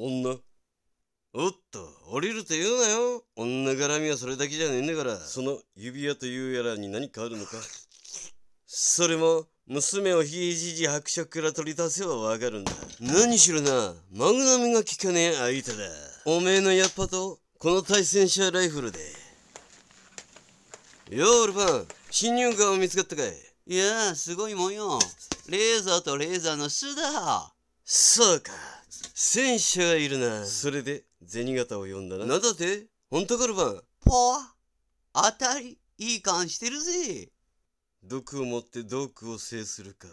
女おっと降りると言うなよ女絡みはそれだけじゃねえんだからその指輪というやらに何かあるのかそれも娘をひいじじ伯爵から取り出せばわかるんだ何しろなマグナムが効かねえ相手だおめえのやっぱとこの対戦車ライフルでよールパン侵入感を見つかったかいいやすごいもんよレーザーとレーザーの巣だそうか。戦車がいるな。それで、銭形を呼んだな。なんだってほんとかルバン。ぽわ。当たり、いいじしてるぜ。毒を持って毒を制するか。